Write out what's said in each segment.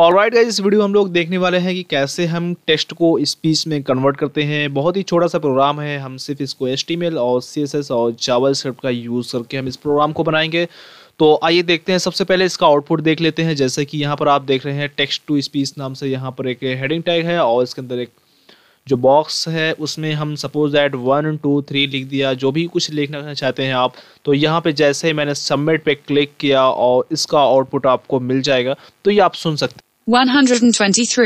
और right guys इस video हम लोग देखने वाले हैं कि कैसे हम टेक्स्ट को स्पीच में कन्वर्ट करते हैं बहुत ही छोटा सा प्रोग्राम है हम सिर्फ इसको एस और सी और चावल स्क्रिप्ट का यूज़ करके हम इस प्रोग्राम को बनाएंगे तो आइए देखते हैं सबसे पहले इसका आउटपुट देख लेते हैं जैसे कि यहाँ पर आप देख रहे हैं टेक्स्ट टू स्पीच नाम से यहाँ पर एक हेडिंग टैग है और इसके अंदर एक जो बॉक्स है उसमें हम suppose that one two three लिख दिया जो भी कुछ लिखना चाहते हैं आप तो यहाँ पे जैसे ही मैंने सबमिट पे क्लिक किया और इसका आउटपुट आपको मिल जाएगा तो ये आप सुन सकते 123.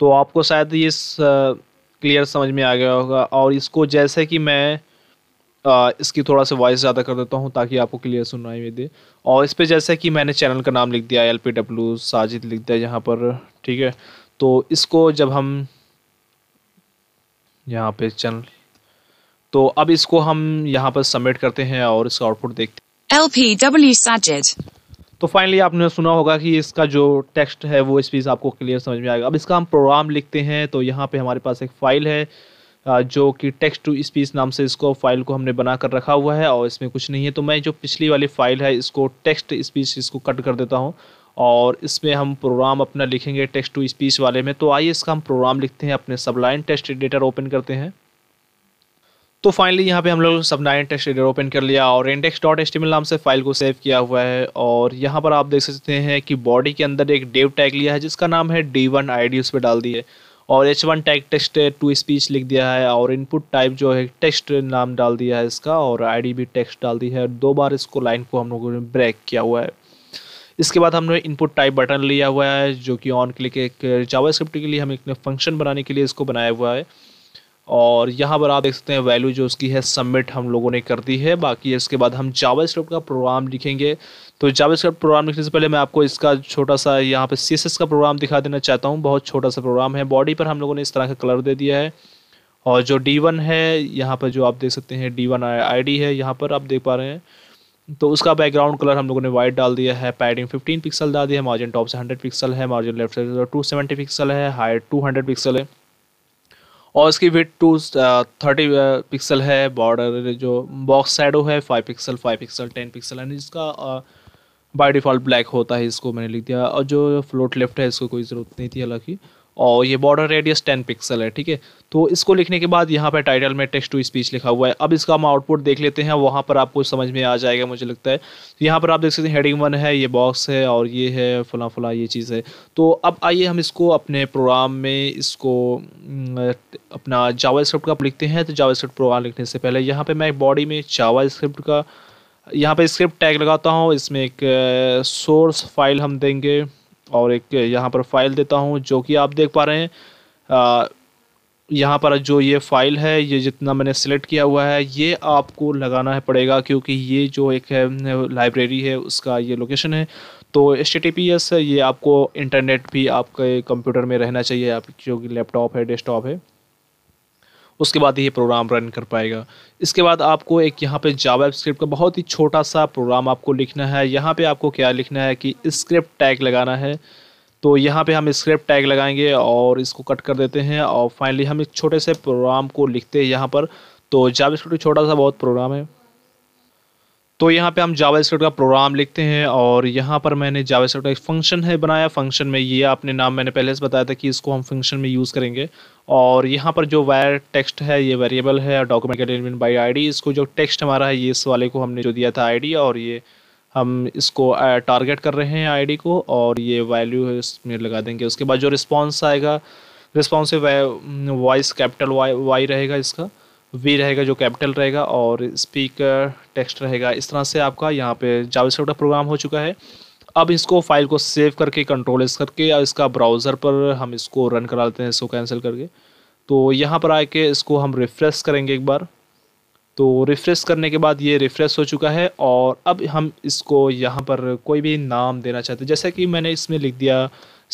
तो आपको शायद ये क्लियर समझ में आ गया होगा और इसको जैसे कि मैं आ, इसकी थोड़ा सा वॉइस ज़्यादा कर देता हूँ ताकि आपको क्लियर सुनाई में दे और इस पर जैसे कि मैंने चैनल का नाम लिख दिया एल पी डब्ल्यू साजिद लिख दिया यहाँ पर ठीक है तो इसको जब हम यहाँ पे चैनल तो अब इसको हम यहाँ पर सबमिट करते हैं और इसका आउटपुट देखते हैं एल पी डब्ल्यू साजिद तो फाइनली आपने सुना होगा कि इसका जो टेक्स्ट है वो इस चीज़ आपको क्लियर समझ में आएगा अब इसका हम प्रोग्राम लिखते हैं तो यहाँ पे हमारे पास एक फ़ाइल है जो कि टेक्स्ट टू स्पीच नाम से इसको फाइल को हमने बना कर रखा हुआ है और इसमें कुछ नहीं है तो मैं जो पिछली वाली फ़ाइल है इसको टेक्स्ट स्पीच इसको कट कर देता हूँ और इसमें हम प्रोग्राम अपना लिखेंगे टेक्स्ट टू स्पीच वाले में तो आइए इसका हम प्रोग्राम लिखते हैं अपने सबलाइन टेस्ट एडिटर ओपन करते हैं तो फाइनली यहाँ पे हम लोग सब नाइन टेक्स्ट एडिटर ओपन कर लिया और इंडेक्स डॉट एस्टिमल नाम से फाइल को सेव किया हुआ है और यहाँ पर आप देख सकते हैं कि बॉडी के अंदर एक डेव टैग लिया है जिसका नाम है डी वन आई डी उस पर डाल दी है और H one tag text to speech लिख दिया है और इनपुट टाइप जो है टेक्स्ट नाम डाल दिया है इसका और आई डी भी टेक्स्ट डाल दी है दो बार इसको लाइन को हम लोगों ने ब्रेक किया हुआ है इसके बाद हमने इनपुट टाइप बटन लिया हुआ है जो कि ऑन क्लिक एक जावा स्क्रिप्ट के लिए हम एक फंक्शन बनाने के लिए इसको बनाया हुआ है और यहाँ पर आप देख सकते हैं वैल्यू जो उसकी है सबमिट हम लोगों ने कर दी है बाकी इसके बाद हम जावा स्क्रिप्ट का प्रोग्राम लिखेंगे तो जावा स्क्रिप्ट प्रोग्राम लिखने से पहले मैं आपको इसका छोटा सा यहाँ पे सी का प्रोग्राम दिखा देना चाहता हूँ बहुत छोटा सा प्रोग्राम है बॉडी पर हम लोगों ने इस तरह का कलर दे दिया है और जो डी वन है यहाँ पर जो आप देख सकते हैं डी वन आई है यहाँ पर आप देख पा रहे हैं तो उसका बैकग्राउंड कलर हम लोगों ने वाइट डाल दिया है पैडिंग 15 पिक्सल डाल दिया है मार्जिन टॉप से 100 पिक्सल है मार्जिन लेफ्ट से 270 पिक्सल है हाइट 200 पिक्सल है और इसकी विथ टू थर्टी पिक्सल है बॉर्डर जो बॉक्स साइडो है five pixel five pixel ten pixel and इसका बाय डिफ़ॉल्ट ब्लैक होता है इसको मैंने लिख दिया और जो फ्लोट लेफ्ट है इसको कोई ज़रूरत नहीं थी हालांकि और ये बॉर्डर रेडियस टेन पिक्सल है ठीक है तो इसको लिखने के बाद यहाँ पर टाइटल में टेक्स्ट टू स्पीच लिखा हुआ है अब इसका हम आउटपुट देख लेते हैं वहाँ पर आपको समझ में आ जाएगा मुझे लगता है तो यहाँ पर आप देख सकते हैं हेडिंग वन है ये बॉक्स है और ये है फला फला ये चीज़ है तो अब आइए हम इसको अपने प्रोग्राम में इसको अपना जावा स्क्रिप्ट का लिखते हैं तो जावा स्क्रिप्ट प्रोग्राम लिखने से पहले यहाँ पर मैं बॉडी में जावा स्क्रिप्ट का यहाँ पर स्क्रिप्ट टैग लगाता हूँ इसमें एक सोर्स फाइल हम देंगे और एक यहाँ पर फाइल देता हूँ जो कि आप देख पा रहे हैं यहाँ पर जो ये फाइल है ये जितना मैंने सेलेक्ट किया हुआ है ये आपको लगाना है पड़ेगा क्योंकि ये जो एक है लाइब्रेरी है उसका ये लोकेशन है तो एस एच ये आपको इंटरनेट भी आपके कंप्यूटर में रहना चाहिए आप क्योंकि लैपटॉप है डेस्कटॉप है उसके बाद ये प्रोग्राम रन कर पाएगा इसके बाद आपको एक यहाँ पे जावा स्क्रिप्ट का बहुत ही छोटा सा प्रोग्राम आपको लिखना है यहाँ पे आपको क्या लिखना है कि स्क्रिप्ट टैग लगाना है तो यहाँ पे हम स्क्रिप्ट टैग लगाएंगे और इसको कट कर देते हैं और फाइनली हम एक छोटे से प्रोग्राम को लिखते हैं यहाँ पर तो जावा स्क्रिप्ट छोटा सा बहुत प्रोग्राम है तो यहाँ पे हम जावा का प्रोग्राम लिखते हैं और यहाँ पर मैंने जावा का एक फंक्शन है बनाया फंक्शन में ये आपने नाम मैंने पहले से बताया था कि इसको हम फंक्शन में यूज़ करेंगे और यहाँ पर जो वायर टेक्स्ट है ये वेरिएबल है डॉक्यूमेंट एटेनमेंट बाई आई इसको जो टेक्स्ट हमारा है ये इस वाले को हमने जो दिया था आई और ये हम इसको टारगेट कर रहे हैं आई को और ये वैल्यू है इसमें लगा देंगे उसके बाद जो रिस्पॉन्स आएगा response voice capital Y Y रहेगा इसका वी रहेगा जो कैपिटल रहेगा और स्पीकर टेक्स्ट रहेगा इस तरह से आपका यहाँ पे जावास्क्रिप्ट का प्रोग्राम हो चुका है अब इसको फाइल को सेव करके कंट्रोल इस करके या इसका ब्राउज़र पर हम इसको रन करा लेते हैं इसको कैंसिल करके तो यहाँ पर आके इसको हम रिफ़्रेश करेंगे एक बार तो रिफ़्रेश करने के बाद ये रिफ़्रेश हो चुका है और अब हम इसको यहाँ पर कोई भी नाम देना चाहते जैसे कि मैंने इसमें लिख दिया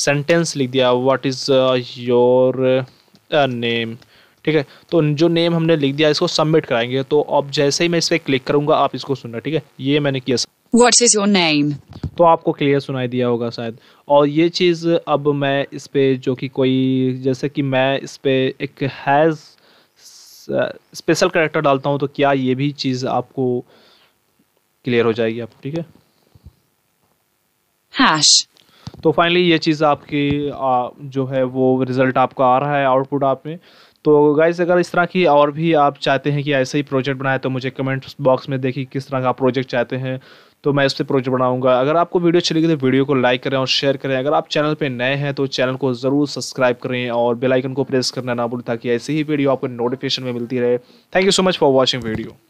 सेंटेंस लिख दिया व्हाट इज़ योर नेम ठीक है तो जो नेम हमने लिख दिया इसको सबमिट कराएंगे तो अब जैसे ही मैं इस पर क्लिक करूंगा आप इसको सुनना ठीक है ये मैंने किया वॉट इज़ योर नेम तो आपको क्लियर सुनाई दिया होगा शायद और ये चीज़ अब मैं इस पर जो कि कोई जैसे कि मैं इस पर एक हैज़ स्पेशल करेक्टर डालता हूँ तो क्या ये भी चीज़ आपको क्लियर हो जाएगी आप ठीक है हैश तो फाइनली ये चीज़ आपकी आ, जो है वो रिज़ल्ट आपका आ रहा है आउटपुट आप में तो गाइज अगर इस तरह की और भी आप चाहते हैं कि ऐसे ही प्रोजेक्ट बनाए तो मुझे कमेंट बॉक्स में देखिए किस तरह का प्रोजेक्ट चाहते हैं तो मैं इस पर प्रोजेक्ट बनाऊंगा अगर आपको वीडियो अच्छी लगी तो वीडियो को लाइक करें और शेयर करें अगर आप चैनल पे नए हैं तो चैनल को ज़रूर सब्सक्राइब करें और बेल आइकन को प्रेस करना ना भूलें ताकि ऐसी ही वीडियो आपको नोटिफिकेशन में मिलती रहे thank you so much for watching video